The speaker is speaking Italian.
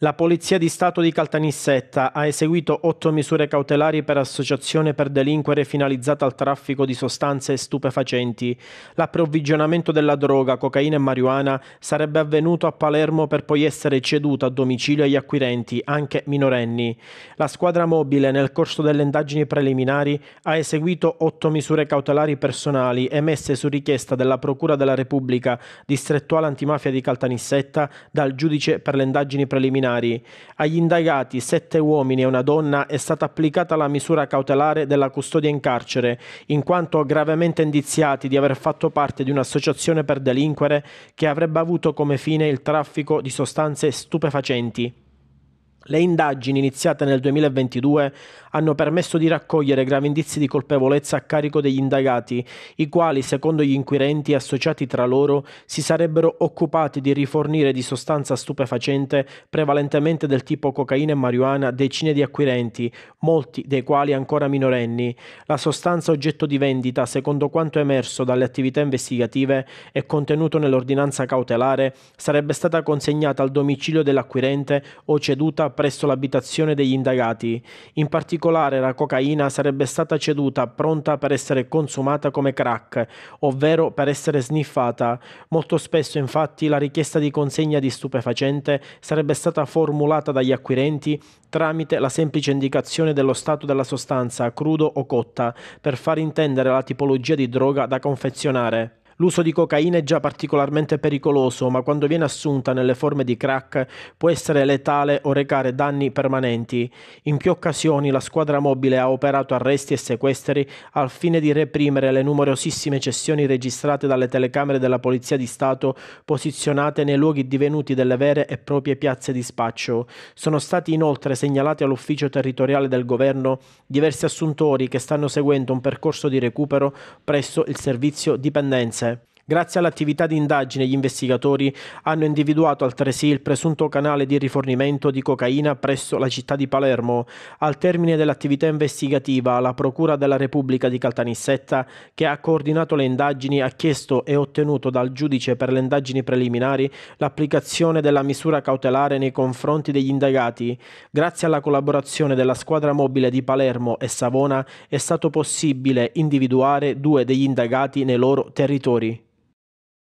La Polizia di Stato di Caltanissetta ha eseguito otto misure cautelari per associazione per delinquere finalizzata al traffico di sostanze stupefacenti. L'approvvigionamento della droga, cocaina e marijuana sarebbe avvenuto a Palermo per poi essere ceduto a domicilio agli acquirenti, anche minorenni. La squadra mobile, nel corso delle indagini preliminari, ha eseguito otto misure cautelari personali emesse su richiesta della Procura della Repubblica, distrettuale antimafia di Caltanissetta, dal giudice per le indagini preliminari preliminari. Agli indagati, sette uomini e una donna, è stata applicata la misura cautelare della custodia in carcere, in quanto gravemente indiziati di aver fatto parte di un'associazione per delinquere che avrebbe avuto come fine il traffico di sostanze stupefacenti. Le indagini iniziate nel 2022 hanno permesso di raccogliere gravi indizi di colpevolezza a carico degli indagati, i quali, secondo gli inquirenti associati tra loro, si sarebbero occupati di rifornire di sostanza stupefacente, prevalentemente del tipo cocaina e marijuana, decine di acquirenti, molti dei quali ancora minorenni. La sostanza oggetto di vendita, secondo quanto emerso dalle attività investigative e contenuto nell'ordinanza cautelare, sarebbe stata consegnata al domicilio dell'acquirente o ceduta presso l'abitazione degli indagati. In particolare la cocaina sarebbe stata ceduta pronta per essere consumata come crack, ovvero per essere sniffata. Molto spesso infatti la richiesta di consegna di stupefacente sarebbe stata formulata dagli acquirenti tramite la semplice indicazione dello stato della sostanza, crudo o cotta, per far intendere la tipologia di droga da confezionare. L'uso di cocaina è già particolarmente pericoloso, ma quando viene assunta nelle forme di crack può essere letale o recare danni permanenti. In più occasioni la squadra mobile ha operato arresti e sequestri al fine di reprimere le numerosissime cessioni registrate dalle telecamere della Polizia di Stato posizionate nei luoghi divenuti delle vere e proprie piazze di spaccio. Sono stati inoltre segnalati all'ufficio territoriale del governo diversi assuntori che stanno seguendo un percorso di recupero presso il servizio dipendenze. Grazie all'attività di indagine gli investigatori hanno individuato altresì il presunto canale di rifornimento di cocaina presso la città di Palermo. Al termine dell'attività investigativa la Procura della Repubblica di Caltanissetta, che ha coordinato le indagini, ha chiesto e ottenuto dal giudice per le indagini preliminari l'applicazione della misura cautelare nei confronti degli indagati. Grazie alla collaborazione della squadra mobile di Palermo e Savona è stato possibile individuare due degli indagati nei loro territori.